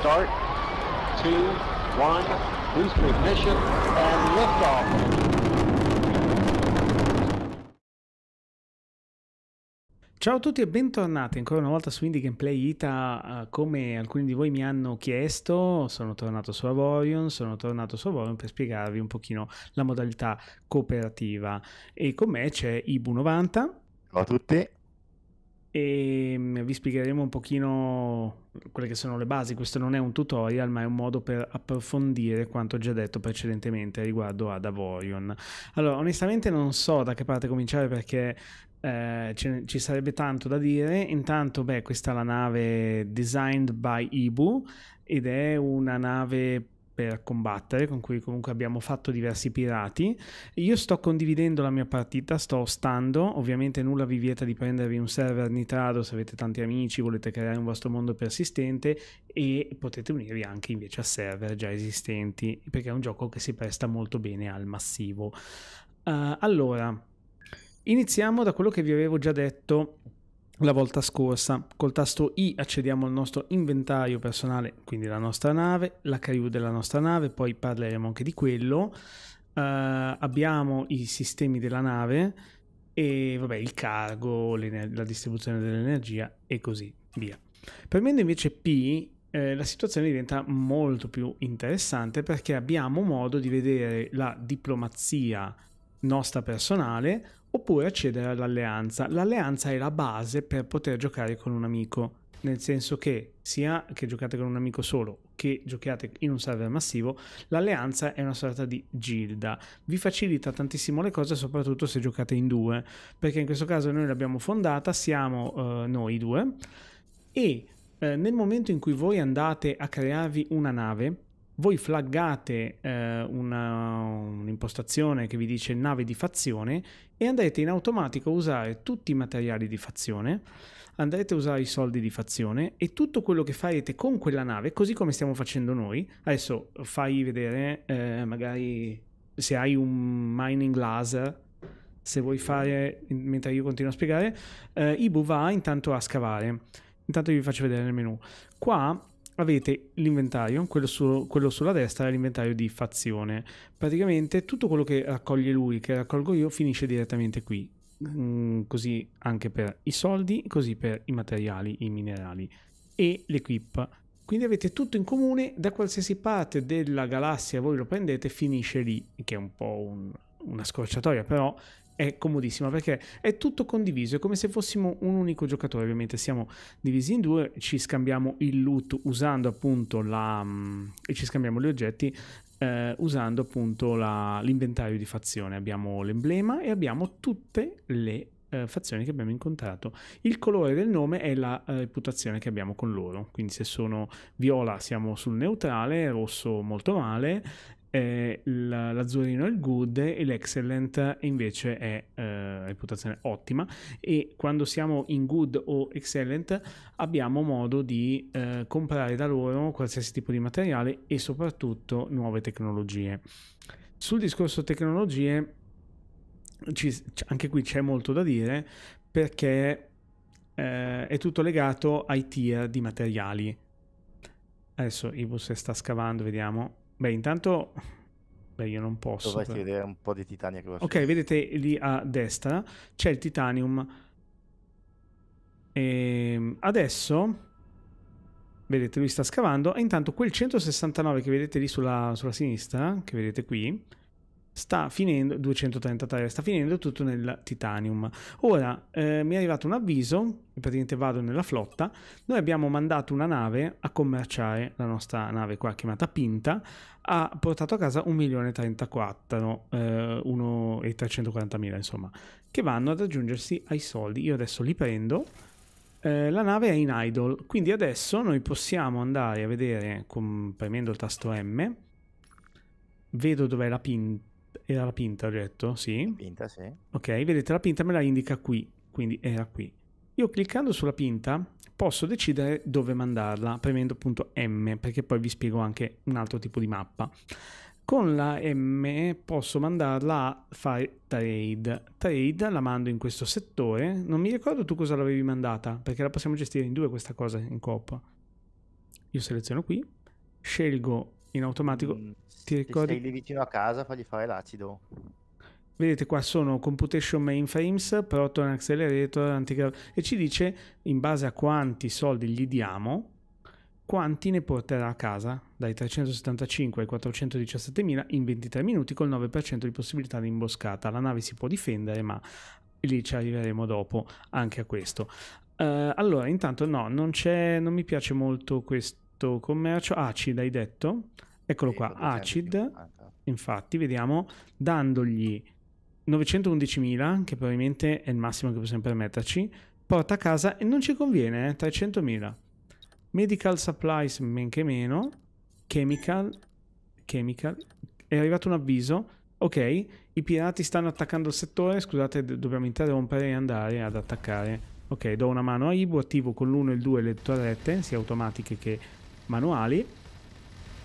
start, two, one, boost ignition, and liftoff. Ciao a tutti e bentornati ancora una volta su Indie Gameplay Ita, eh, come alcuni di voi mi hanno chiesto, sono tornato su Avorion, sono tornato su Avorion per spiegarvi un pochino la modalità cooperativa e con me c'è Ibu90. Ciao a tutti e vi spiegheremo un pochino quelle che sono le basi. Questo non è un tutorial, ma è un modo per approfondire quanto già detto precedentemente riguardo ad Avorion. Allora, onestamente non so da che parte cominciare perché eh, ci sarebbe tanto da dire. Intanto, beh, questa è la nave designed by Ibu ed è una nave per combattere, con cui comunque abbiamo fatto diversi pirati. Io sto condividendo la mia partita, sto ostando, ovviamente nulla vi vieta di prendervi un server nitrado se avete tanti amici, volete creare un vostro mondo persistente e potete unirvi anche invece a server già esistenti, perché è un gioco che si presta molto bene al massivo. Uh, allora, iniziamo da quello che vi avevo già detto la volta scorsa. Col tasto I accediamo al nostro inventario personale, quindi la nostra nave, la l'HU della nostra nave, poi parleremo anche di quello. Uh, abbiamo i sistemi della nave e vabbè, il cargo, la distribuzione dell'energia e così via. Premendo invece P eh, la situazione diventa molto più interessante perché abbiamo modo di vedere la diplomazia nostra personale oppure accedere all'alleanza. L'alleanza è la base per poter giocare con un amico, nel senso che sia che giocate con un amico solo che giochiate in un server massivo, l'alleanza è una sorta di gilda. Vi facilita tantissimo le cose, soprattutto se giocate in due, perché in questo caso noi l'abbiamo fondata, siamo eh, noi due, e eh, nel momento in cui voi andate a crearvi una nave, voi flaggate eh, una, un'impostazione che vi dice nave di fazione e andrete in automatico a usare tutti i materiali di fazione, andrete a usare i soldi di fazione e tutto quello che farete con quella nave, così come stiamo facendo noi. Adesso fai vedere eh, magari se hai un mining laser se vuoi fare, mentre io continuo a spiegare, eh, Ibu va intanto a scavare. Intanto vi faccio vedere nel menu. Qua avete l'inventario, quello, su, quello, sulla destra è l'inventario di fazione. Praticamente tutto quello che raccoglie lui, che raccolgo io, finisce direttamente qui. Mm, così anche per i soldi, così per i materiali, i minerali e l'equip. Quindi avete tutto in comune, da qualsiasi parte della galassia voi lo prendete, finisce lì, che è un po' un, una scorciatoia, però è comodissima perché è tutto condiviso, è come se fossimo un unico giocatore, ovviamente siamo divisi in due, ci scambiamo il loot usando appunto la... Mm, e ci scambiamo gli oggetti eh, usando appunto la, l'inventario di fazione, abbiamo l'emblema e abbiamo tutte le eh, fazioni che abbiamo incontrato. Il colore del nome è la eh, reputazione che abbiamo con loro, quindi se sono viola siamo sul neutrale, rosso molto male, eh, l'azzurino è il good e l'excellent invece è eh, reputazione ottima e quando siamo in good o excellent abbiamo modo di eh, comprare da loro qualsiasi tipo di materiale e soprattutto nuove tecnologie. Sul discorso tecnologie ci, anche qui c'è molto da dire perché eh, è tutto legato ai tier di materiali. Adesso Ibus sta scavando, vediamo Beh, intanto... Beh, io non posso. Dovresti però. vedere un po' di titania che va Ok, vedete lì a destra c'è il titanium. E ehm, adesso... Vedete, lui sta scavando e intanto quel 169 che vedete lì sulla, sulla sinistra, che vedete qui, sta finendo 233 sta finendo tutto nel titanium ora eh, mi è arrivato un avviso praticamente vado nella flotta noi abbiamo mandato una nave a commerciare la nostra nave qua chiamata Pinta ha portato a casa 1.034 eh, 1.340.000 insomma che vanno ad aggiungersi ai soldi io adesso li prendo eh, la nave è in idle quindi adesso noi possiamo andare a vedere con, premendo il tasto M vedo dov'è la pinta era la pinta, ho detto, sì. La pinta, sì. Ok, vedete, la pinta me la indica qui, quindi era qui. Io cliccando sulla pinta posso decidere dove mandarla, premendo appunto M, perché poi vi spiego anche un altro tipo di mappa. Con la M posso mandarla a fare trade. Trade la mando in questo settore. Non mi ricordo tu cosa l'avevi mandata, perché la possiamo gestire in due questa cosa in coppa. Io seleziono qui, scelgo in automatico. Mm, Ti ricordi? Se sei lì vicino a casa, fagli fare l'acido. Vedete qua sono Computation Mainframes proton Accelerator Antigrav e ci dice in base a quanti soldi gli diamo quanti ne porterà a casa dai 375 ai 417 mila in 23 minuti col 9% di possibilità di imboscata. La nave si può difendere ma lì ci arriveremo dopo anche a questo. Uh, allora, intanto no, non, c'è, non mi piace molto questo fatto commercio. Acid, hai detto? Eccolo qua, Acid. Infatti, vediamo, dandogli 911.000, che probabilmente è il massimo che possiamo permetterci, porta a casa e non ci conviene, eh, 300.000. Medical supplies men che meno, chemical, chemical, è arrivato un avviso, ok, i pirati stanno attaccando il settore, scusate dobbiamo interrompere e andare ad attaccare. Ok, do una mano a Ibu, attivo con l'1 e il 2 le torrette, sia automatiche che manuali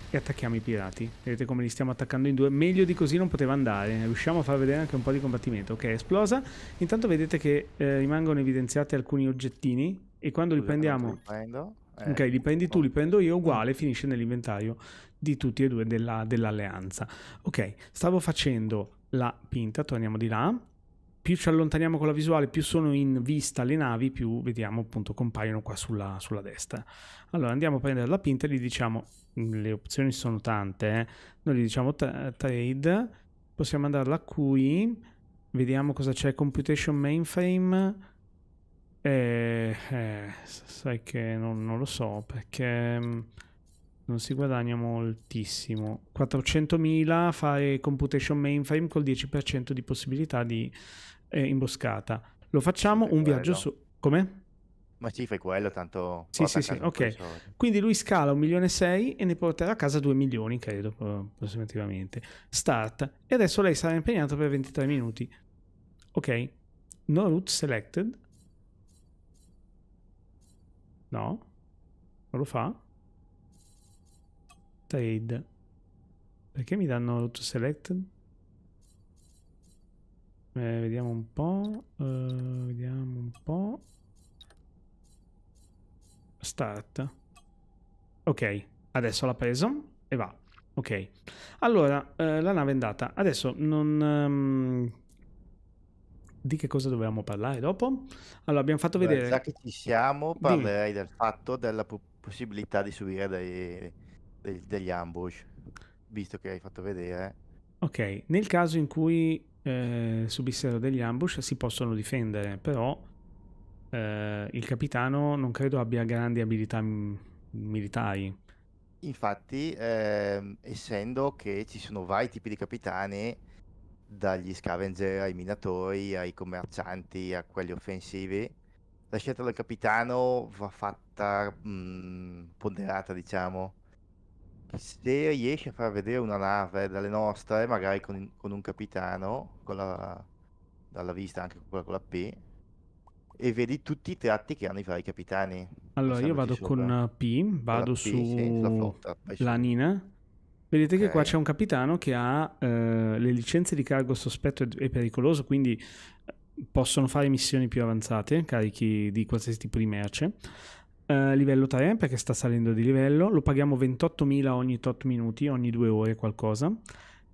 e attacchiamo i pirati. Vedete come li stiamo attaccando in due? Meglio di così non poteva andare. Riusciamo a far vedere anche un po' di combattimento. Ok, esplosa. Intanto vedete che eh, rimangono evidenziati alcuni oggettini e quando Scusa, li prendiamo... Eh, ok, li prendi tu, li prendo io, uguale, finisce nell'inventario di tutti e due dell'alleanza. Dell ok, stavo facendo la pinta, torniamo di là più ci allontaniamo con la visuale, più sono in vista le navi, più vediamo appunto compaiono qua sulla, sulla destra. Allora andiamo a prendere la pinta e gli diciamo, le opzioni sono tante, eh. noi gli diciamo trade, possiamo andarla qui, vediamo cosa c'è, computation mainframe, eh, eh, sai che non, non, lo so perché mm, non si guadagna moltissimo. 400.000 fare computation mainframe col 10% di possibilità di eh, imboscata. Lo facciamo un viaggio su... Come? Ma sì, fai quello, tanto... Sì, sì, sì, ok. Quindi lui scala 1 milione e 6 e ne porterà a casa 2 milioni, credo, approssimativamente. Start. E adesso lei sarà impegnato per 23 minuti. Ok. No route selected. No. Non lo fa. Trade. Perché mi danno route selected? Eh, vediamo un po'. Uh, vediamo un po'. Start. Ok, adesso l'ha preso e va. Ok, allora eh, la nave è andata. Adesso non... Um, di che cosa dovevamo parlare dopo? Allora abbiamo fatto vedere... Già che ci siamo, parlerei Dimmi. del fatto della possibilità di subire dei, dei, degli ambush, visto che hai fatto vedere. Ok, nel caso in cui eh, subissero degli ambush si possono difendere, però eh, il capitano non credo abbia grandi abilità militari. Infatti, eh, essendo che ci sono vari tipi di capitani, dagli scavenger ai minatori, ai commercianti, a quelli offensivi, la scelta del capitano va fatta mh, mm, ponderata, diciamo se riesci a far vedere una nave dalle nostre, magari con, con un capitano, con la, dalla vista anche quella con la P, e vedi tutti i tratti che hanno i vari capitani. Allora io vado sopra. con eh, P, vado P, su sì, la Nina. Vedete okay. che qua c'è un capitano che ha eh, le licenze di cargo sospetto e pericoloso, quindi eh, possono fare missioni più avanzate, carichi di qualsiasi tipo di merce. Eh, livello 3 perché sta salendo di livello, lo paghiamo 28.000 ogni tot minuti, ogni due ore qualcosa.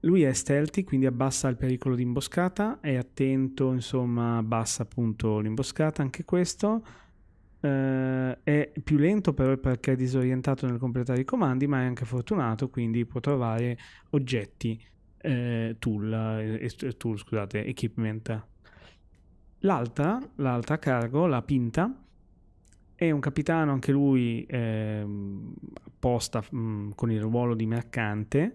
Lui è stealthy, quindi abbassa il pericolo di imboscata, è attento, insomma, abbassa appunto l'imboscata, anche questo. Uh, è più lento però perché è disorientato nel completare i comandi, ma è anche fortunato, quindi può trovare oggetti, eh, tool, eh, tool, scusate, equipment. L'altra, l'altra cargo, la pinta, è un capitano anche lui eh, apposta mh, con il ruolo di mercante,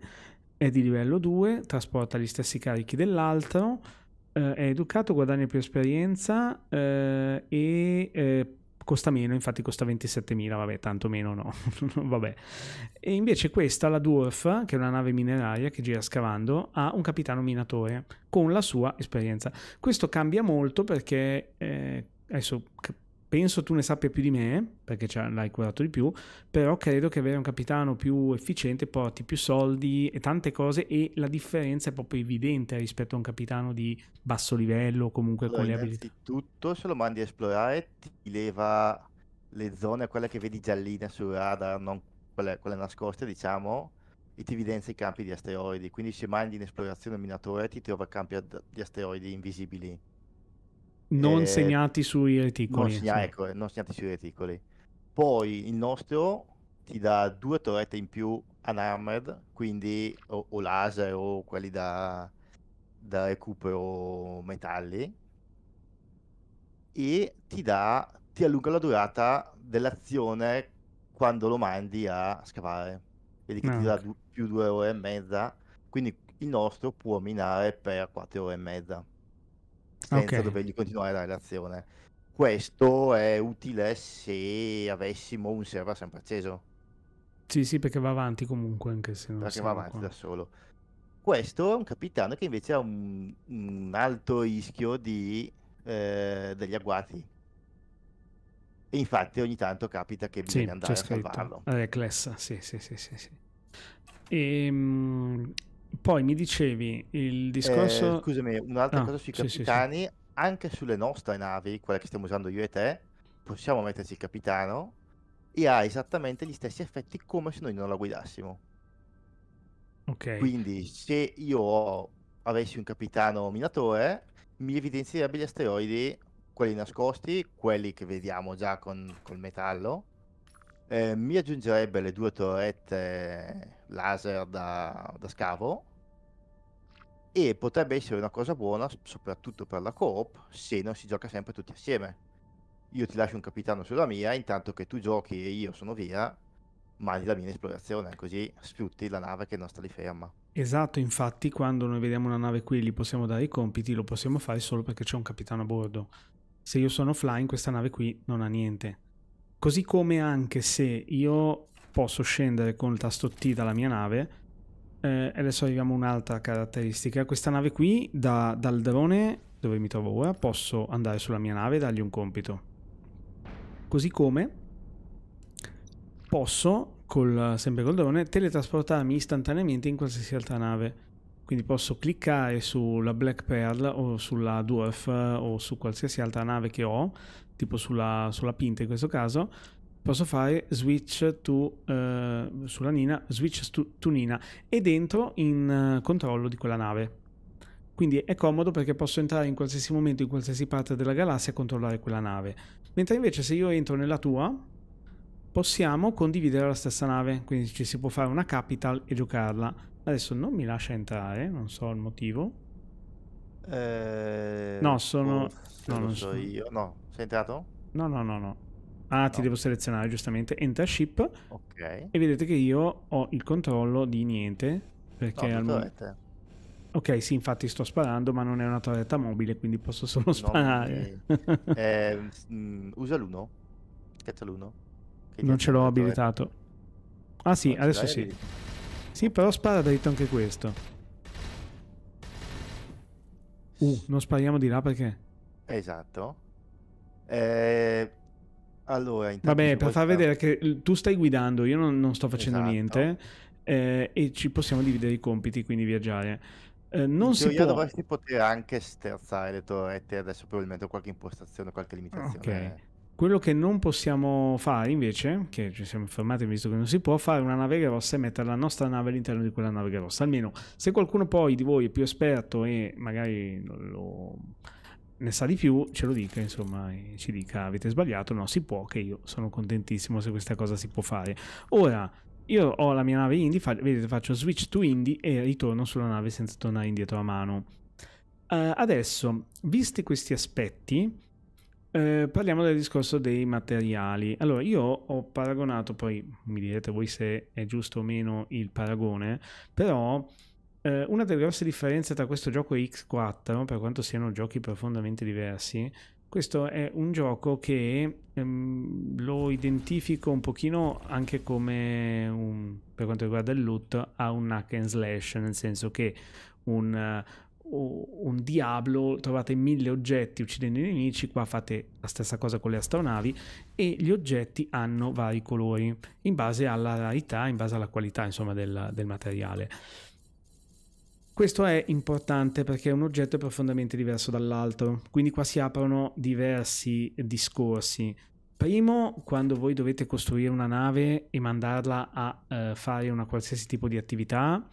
è di livello 2, trasporta gli stessi carichi dell'altro, eh, è educato, guadagna più esperienza eh, e eh, costa meno, infatti costa 27.000, vabbè, tanto meno no, vabbè. E invece questa, la Dwarf, che è una nave mineraria che gira scavando, ha un capitano minatore con la sua esperienza. Questo cambia molto perché, eh, adesso penso tu ne sappia più di me, perché l'hai curato di più, però credo che avere un capitano più efficiente porti più soldi e tante cose e la differenza è proprio evidente rispetto a un capitano di basso livello comunque allora, con le abilità. Innanzitutto se lo mandi a esplorare ti leva le zone, quelle che vedi gialline sul radar, non quelle, quelle nascoste diciamo, e ti evidenzia i campi di asteroidi, quindi se mandi in esplorazione un minatore ti trova campi di asteroidi invisibili non eh, segnati sui reticoli. Non, segna, sì. ecco, non segnati sui reticoli. Poi il nostro ti dà due torrette in più unarmed, quindi o, o laser o quelli da, da recupero metalli. E ti dà, ti allunga la durata dell'azione quando lo mandi a scavare. Vedi che ah, ti dà du- più due ore e mezza. Quindi il nostro può minare per quattro ore e mezza senza okay. dovergli continuare la relazione. Questo è utile se avessimo un server sempre acceso. Sì, sì, perché va avanti comunque, anche se non Perché va avanti qua. da solo. Questo è un capitano che invece ha un, un alto rischio di, eh, degli agguati. E infatti ogni tanto capita che bisogna sì, andare a scritto. salvarlo. Eh, Clessa, sì, sì, sì, sì. sì. E, ehm, poi mi dicevi il eh, discorso... Eh, scusami, un'altra ah, cosa sui capitani, sì, sì, anche sulle nostre navi, quelle che stiamo usando io e te, possiamo metterci il capitano e ha esattamente gli stessi effetti come se noi non la guidassimo. Ok. Quindi se io avessi un capitano minatore, mi evidenzierebbe gli asteroidi, quelli nascosti, quelli che vediamo già con, col metallo, eh, mi aggiungerebbe le due torrette laser da, da, scavo e potrebbe essere una cosa buona soprattutto per la coop se non si gioca sempre tutti assieme. Io ti lascio un capitano sulla mia, intanto che tu giochi e io sono via, mandi la mia esplorazione, così sfrutti la nave che non sta lì ferma. Esatto, infatti quando noi vediamo una nave qui e gli possiamo dare i compiti, lo possiamo fare solo perché c'è un capitano a bordo. Se io sono offline, questa nave qui non ha niente Così come anche se io posso scendere con il tasto T dalla mia nave, eh, e adesso arriviamo a un'altra caratteristica, questa nave qui da, dal drone dove mi trovo ora posso andare sulla mia nave e dargli un compito. Così come posso, col, sempre col drone, teletrasportarmi istantaneamente in qualsiasi altra nave. Quindi posso cliccare sulla Black Pearl o sulla Dwarf eh, o su qualsiasi altra nave che ho tipo sulla, sulla pinta in questo caso, posso fare switch to eh, sulla Nina, switch to, to, Nina e dentro in eh, controllo di quella nave. Quindi è comodo perché posso entrare in qualsiasi momento in qualsiasi parte della galassia e controllare quella nave. Mentre invece se io entro nella tua possiamo condividere la stessa nave, quindi ci si può fare una capital e giocarla. Adesso non mi lascia entrare, non so il motivo. Eh, no, sono... Oh, no, non so sono... io. No, sei entrato? No, no, no, no. Ah, no. ti devo selezionare giustamente. Enter ship. Ok. E vedete che io ho il controllo di niente. Perché no, al momento... Ok, sì, infatti sto sparando, ma non è una torretta mobile, quindi posso solo sparare. No, okay. eh, usa l'uno. Schiaccia l'uno. Non ce l'ho abilitato. Ah sì, non adesso sì. Sì, però spara dritto anche questo. Uh, non spariamo di là perché? Esatto. Eh, allora, Vabbè, per far vedere che tu stai guidando, io non, non sto facendo esatto. niente eh, e ci possiamo dividere i compiti, quindi viaggiare. Eh, non In si può... dovresti poter anche sterzare le torrette adesso probabilmente ho qualche impostazione, qualche limitazione. Ok. Quello che non possiamo fare invece, che ci siamo fermati visto che non si può, fare una nave grossa e mettere la nostra nave all'interno di quella nave grossa. Almeno se qualcuno poi di voi è più esperto e magari lo... ne sa di più, ce lo dica, insomma, ci dica avete sbagliato, no, si può, che io sono contentissimo se questa cosa si può fare. Ora, io ho la mia nave indie, fa vedete faccio switch to indie e ritorno sulla nave senza tornare indietro a mano. Uh, adesso, visti questi aspetti, eh, parliamo del discorso dei materiali. Allora, io ho paragonato, poi mi direte voi se è giusto o meno il paragone, però eh, una delle grosse differenze tra questo gioco e X4, per quanto siano giochi profondamente diversi, questo è un gioco che ehm, lo identifico un pochino anche come, un, per quanto riguarda il loot, a un hack and slash, nel senso che un un diablo, trovate mille oggetti uccidendo i nemici, qua fate la stessa cosa con le astronavi e gli oggetti hanno vari colori in base alla rarità, in base alla qualità insomma del, del materiale. Questo è importante perché un oggetto è profondamente diverso dall'altro, quindi qua si aprono diversi discorsi. Primo, quando voi dovete costruire una nave e mandarla a eh, fare una qualsiasi tipo di attività,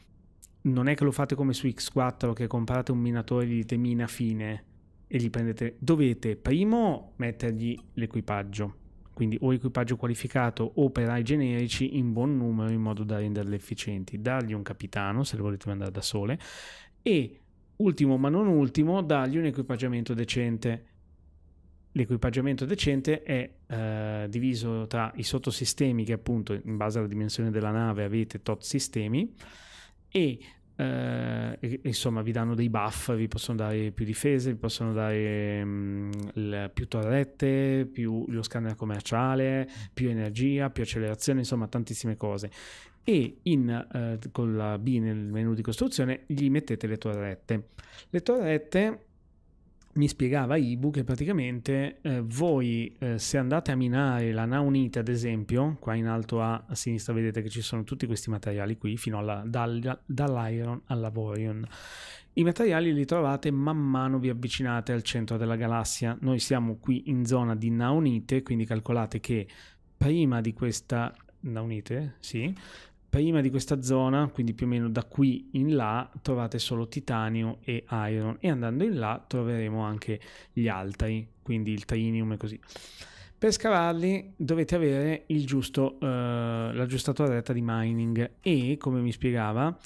non è che lo fate come su X4 che comprate un minatore di temina fine e gli prendete. Dovete primo mettergli l'equipaggio, quindi o equipaggio qualificato o operai generici in buon numero in modo da renderli efficienti. Dargli un capitano se lo volete mandare da sole e ultimo ma non ultimo dargli un equipaggiamento decente. L'equipaggiamento decente è eh, diviso tra i sottosistemi che appunto in base alla dimensione della nave avete tot sistemi e eh, insomma vi danno dei buff, vi possono dare più difese, vi possono dare mh, mm, il, più torrette, più lo scanner commerciale, più energia, più accelerazione, insomma tantissime cose. E in, eh, con la B nel menu di costruzione gli mettete le torrette. Le torrette mi spiegava Ibu che praticamente eh, voi eh, se andate a minare la Naunite ad esempio, qua in alto a, a, sinistra vedete che ci sono tutti questi materiali qui fino alla, dal, dall'iron all'avorion. I materiali li trovate man mano vi avvicinate al centro della galassia. Noi siamo qui in zona di Naunite, quindi calcolate che prima di questa Naunite, sì, prima di questa zona, quindi più o meno da qui in là, trovate solo titanio e iron e andando in là troveremo anche gli altri, quindi il trinium e così. Per scavarli dovete avere giusto, eh, la giusta torretta di mining e, come mi spiegava,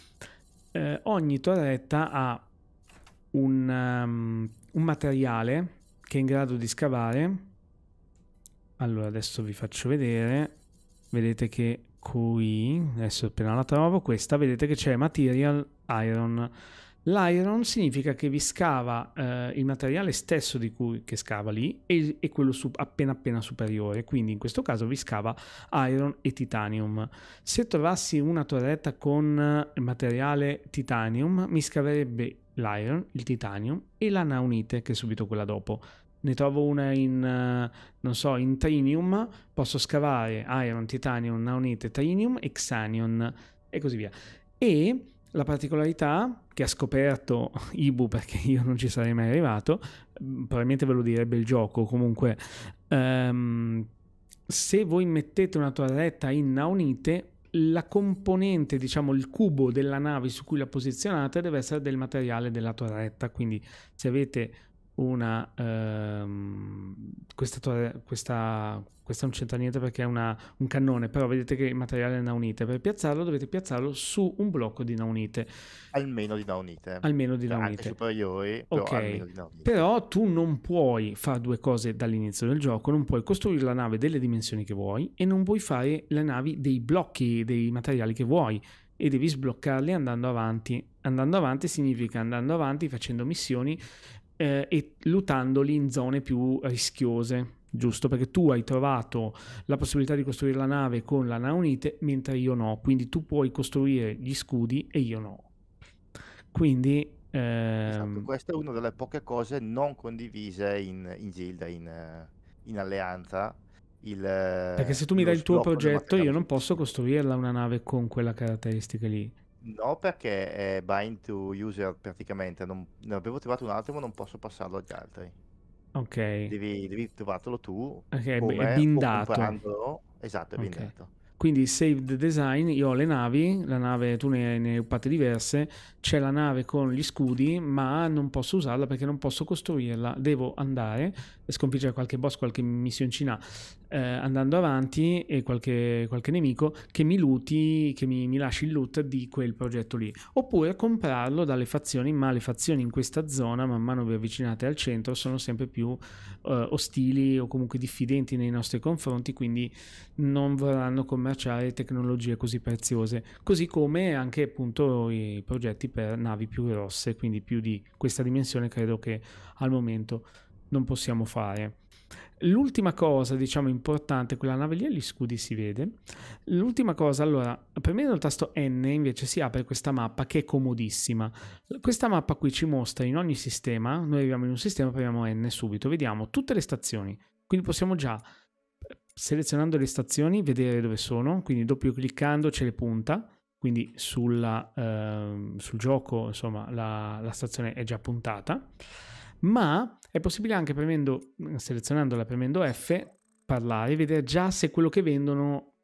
eh, ogni torretta ha un, um, un materiale che è in grado di scavare. Allora, adesso vi faccio vedere. Vedete che qui, adesso appena la trovo, questa vedete che c'è Material Iron. L'iron significa che vi scava eh, il materiale stesso di cui che scava lì e, e quello su, appena appena superiore, quindi in questo caso vi scava iron e titanium. Se trovassi una torretta con materiale titanium mi scaverebbe l'iron, il titanium e la l'anaunite che è subito quella dopo ne trovo una in, eh, non so, in Trinium, posso scavare Iron, Titanium, Naonite, Trinium Exanion e così via. E la particolarità che ha scoperto Ibu perché io non ci sarei mai arrivato, mm, probabilmente ve lo direbbe il gioco, comunque um, se voi mettete una torretta in Naonite la componente, diciamo il cubo della nave su cui la posizionate deve essere del materiale della torretta, quindi se avete una... Ehm, questa, torre, questa, questa, non c'entra niente perché è una, un cannone, però vedete che il materiale è naunite. Per piazzarlo dovete piazzarlo su un blocco di naunite. Almeno di naunite. Almeno di cioè, naunite. Anche superiori, però okay. almeno di naunite. Però tu non puoi fare due cose dall'inizio del gioco, non puoi costruire la nave delle dimensioni che vuoi e non puoi fare le navi dei blocchi, dei materiali che vuoi e devi sbloccarli andando avanti. Andando avanti significa andando avanti facendo missioni eh, e lutandoli in zone più rischiose. Giusto, perché tu hai trovato la possibilità di costruire la nave con la Naonite, mentre io no. Quindi tu puoi costruire gli scudi e io no. Quindi ehm, Esatto, questa è una delle poche cose non condivise in, in Gilda, in, eh, in alleanza. Il, Perché se tu eh, mi dai il tuo progetto, io non posso costruirla una nave con quella caratteristica lì. No, perché è eh, bind to user praticamente. Non, ne avevo trovato un altro, ma non posso passarlo agli altri. Ok. Devi, devi trovarlo tu. Ok, come, è bindato. Esatto, è okay. bindato. Quindi save the design, io ho le navi, la nave, tu ne, hai occupate diverse, c'è la nave con gli scudi, ma non posso usarla perché non posso costruirla, devo andare, sconfiggere qualche boss, qualche missioncina eh, andando avanti e qualche, qualche nemico che mi luti, che mi, mi, lasci il loot di quel progetto lì. Oppure comprarlo dalle fazioni, ma le fazioni in questa zona, man mano vi avvicinate al centro, sono sempre più eh, ostili o comunque diffidenti nei nostri confronti, quindi non vorranno commerciare tecnologie così preziose. Così come anche appunto i progetti per navi più grosse, quindi più di questa dimensione credo che al momento non possiamo fare. L'ultima cosa, diciamo, importante, quella nave lì agli scudi si vede. L'ultima cosa, allora, premendo il tasto N invece si apre questa mappa che è comodissima. Questa mappa qui ci mostra in ogni sistema, noi arriviamo in un sistema, premiamo N subito, vediamo tutte le stazioni. Quindi possiamo già, selezionando le stazioni, vedere dove sono, quindi doppio cliccando ce le punta quindi sulla, eh, sul gioco insomma la, la, stazione è già puntata ma è possibile anche premendo, mm, selezionandola premendo F, parlare e vedere già se quello che vendono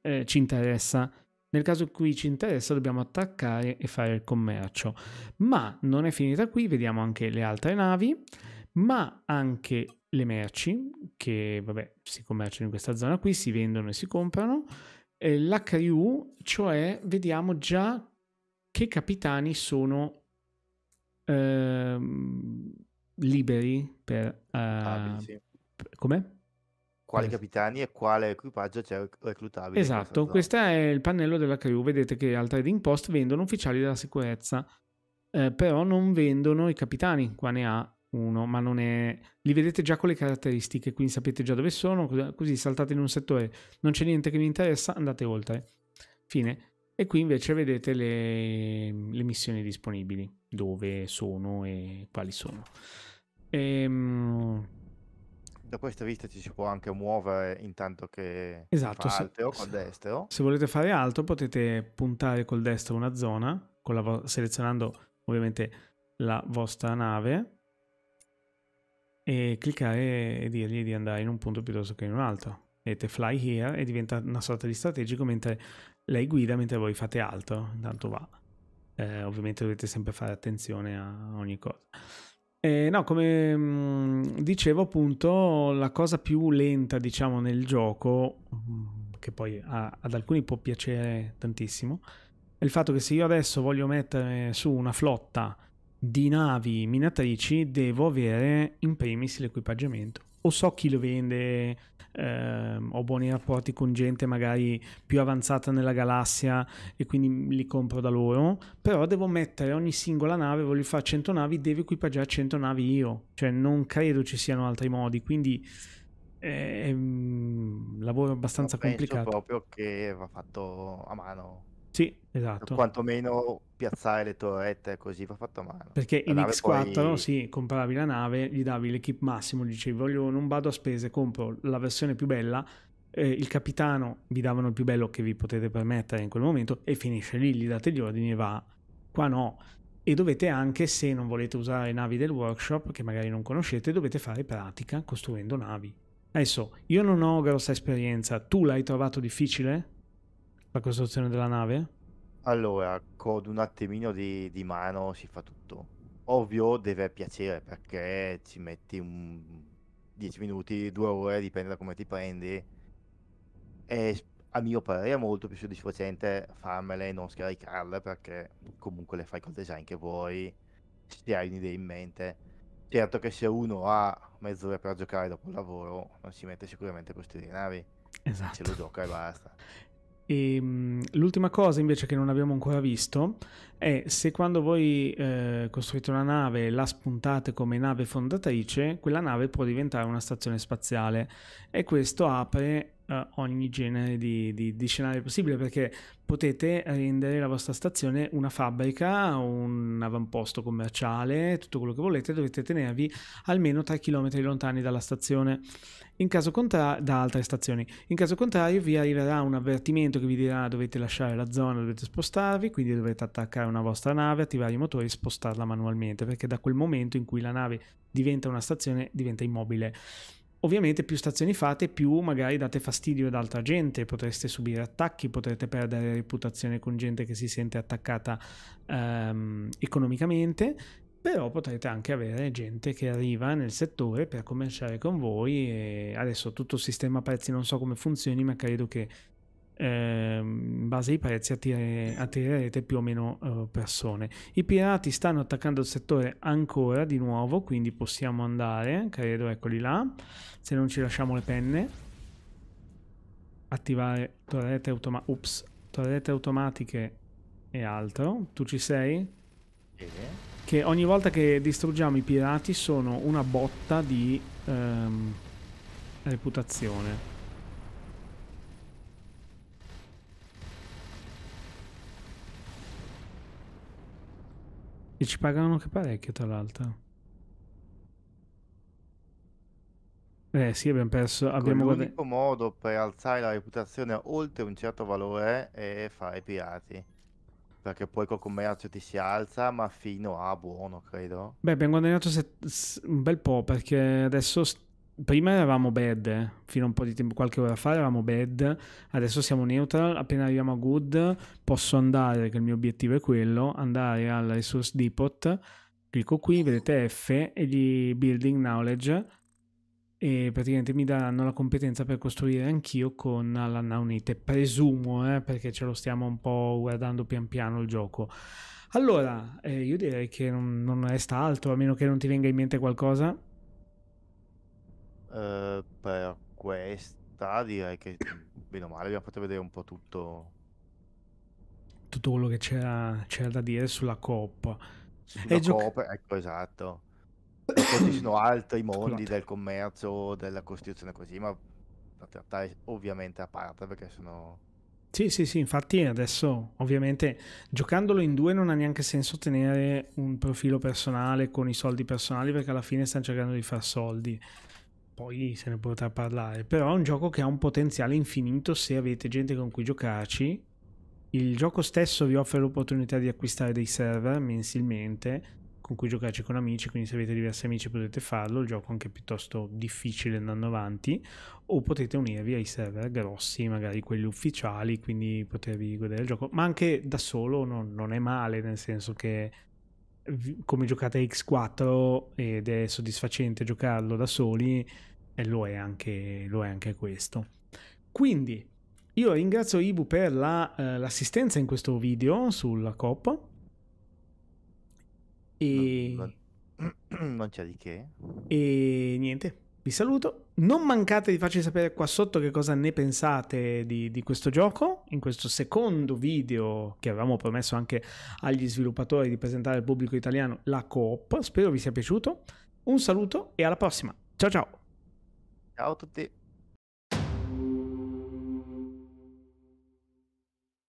eh, ci interessa. Nel caso in cui ci interessa dobbiamo attaccare e fare il commercio. Ma non è finita qui, vediamo anche le altre navi, ma anche le merci che vabbè, si commerciano in questa zona qui, si vendono e si comprano. Eh, L'HU, cioè vediamo già che capitani sono... Ehm, liberi per... Uh, ah, Come? quali capitani e quale equipaggio c'è reclutabile. Esatto, questo è il pannello della crew. Vedete che al trading post vendono ufficiali della sicurezza, eh, però non vendono i capitani. Qua ne ha uno, ma non è... Li vedete già con le caratteristiche, quindi sapete già dove sono, così saltate in un settore, non c'è niente che vi interessa, andate oltre. Fine. E qui invece vedete le, le missioni disponibili dove sono e quali sono. Ehm... Da questa vista ci si può anche muovere intanto che esatto, fa se, o col destro. Se volete fare altro potete puntare col destro una zona, vo- selezionando ovviamente la vostra nave e cliccare e dirgli di andare in un punto piuttosto che in un altro. Vedete fly here e diventa una sorta di strategico mentre lei guida mentre voi fate altro, intanto va. Eh, ovviamente dovete sempre fare attenzione a ogni cosa. Eh, no, come dicevo appunto, la cosa più lenta, diciamo, nel gioco, che poi a, ad alcuni può piacere tantissimo, è il fatto che se io adesso voglio mettere su una flotta di navi minatrici, devo avere in primis l'equipaggiamento o so chi lo vende, ehm, ho buoni rapporti con gente magari più avanzata nella galassia e quindi li compro da loro, però devo mettere ogni singola nave, voglio fare 100 navi, devo equipaggiare 100 navi io, cioè non credo ci siano altri modi, quindi è ehm, un lavoro abbastanza complicato. penso complicato. proprio che va fatto a mano sì, esatto. Quantomeno piazzare le torrette così va fatto male. Perché la in X4 poi... sì, compravi la nave, gli davi l'equip massimo, gli dicevi voglio, non vado a spese, compro la versione più bella, eh, il capitano vi davano il più bello che vi potete permettere in quel momento e finisce lì, gli date gli ordini e va. Qua no. E dovete anche, se non volete usare navi del workshop, che magari non conoscete, dovete fare pratica costruendo navi. Adesso, io non ho grossa esperienza, tu l'hai trovato difficile? la costruzione della nave? Allora, con un attimino di, di mano si fa tutto. Ovvio deve piacere perché ci metti 10 minuti, 2 ore, dipende da come ti prendi. E a mio parere è molto più soddisfacente farmele e non scaricarle perché comunque le fai col design che vuoi, se hai un'idea in mente. Certo che se uno ha mezz'ora per giocare dopo il lavoro non si mette sicuramente a costruire navi. Esatto. Se lo esatto. gioca e basta. E, ehm, l'ultima cosa invece che non abbiamo ancora visto è se quando voi eh, costruite una nave e la spuntate come nave fondatrice, quella nave può diventare una stazione spaziale e questo apre uh, ogni genere di, di, di, scenario possibile perché potete rendere la vostra stazione una fabbrica, un avamposto commerciale, tutto quello che volete, dovete tenervi almeno 3 km lontani dalla stazione, in caso contra- da altre stazioni. In caso contrario vi arriverà un avvertimento che vi dirà dovete lasciare la zona, dovete spostarvi, quindi dovete attaccare una vostra nave, attivare i motori e spostarla manualmente perché da quel momento in cui la nave diventa una stazione diventa immobile. Ovviamente più stazioni fate, più magari date fastidio ad altra gente, potreste subire attacchi, potrete perdere reputazione con gente che si sente attaccata ehm, economicamente, però potrete anche avere gente che arriva nel settore per commerciare con voi e adesso tutto il sistema prezzi non so come funzioni, ma credo che Ehm, in base ai prezzi attire, attirerete più o meno eh, persone. I pirati stanno attaccando il settore ancora di nuovo, quindi possiamo andare, credo, eccoli là, se non ci lasciamo le penne. Attivare torrette, automa ups, torrette automatiche e altro. Tu ci sei? che ogni volta che distruggiamo i pirati sono una botta di ehm, reputazione. E ci pagano anche parecchio, tra l'altro. Eh sì, abbiamo perso. Ecco, abbiamo L'unico modo per alzare la reputazione oltre un certo valore è fare pirati. Perché poi col commercio ti si alza, ma fino a buono, credo. Beh, abbiamo guadagnato un bel po' perché adesso prima eravamo bad, fino a un po' di tempo, qualche ora fa eravamo bad, adesso siamo neutral, appena arriviamo a good posso andare, che il mio obiettivo è quello, andare al resource depot, clicco qui, vedete F e gli building knowledge e praticamente mi daranno la competenza per costruire anch'io con la naunite, presumo, eh, perché ce lo stiamo un po' guardando pian piano il gioco. Allora, eh, io direi che non, non resta altro, a meno che non ti venga in mente qualcosa. Ehm, per questa direi che meno mhmm, male abbiamo fatto vedere un po' tutto tutto quello che c'era, c'era da dire sulla coppa sulla gioca- coop ecco esatto poi ci sono altri mondi del commercio della costituzione così ma da trattare ovviamente a parte perché sono sì, sì, sì, infatti adesso ovviamente giocandolo in due non ha neanche senso tenere un profilo personale con i soldi personali perché alla fine stanno cercando di far soldi poi se ne potrà parlare, però è un gioco che ha un potenziale infinito se avete gente con cui giocarci. Il gioco stesso vi offre l'opportunità di acquistare dei server mensilmente con cui giocarci con amici, quindi se avete diversi amici potete farlo, il gioco è anche piuttosto difficile andando avanti, o potete unirvi ai server grossi, magari quelli ufficiali, quindi potervi godere il gioco, ma anche da solo non, non è male, nel senso che come giocate X4 ed è soddisfacente giocarlo da soli, e eh, lo è anche, lo è anche questo. Quindi io ringrazio Ibu per l'assistenza la, eh, in questo video sulla COP. E... Non, non, non c'è di che. E niente, vi saluto non mancate di farci sapere qua sotto che cosa ne pensate di, di, questo gioco, in questo secondo video che avevamo promesso anche agli sviluppatori di presentare al pubblico italiano la coop. Spero vi sia piaciuto. Un saluto e alla prossima. Ciao ciao. Ciao a tutti.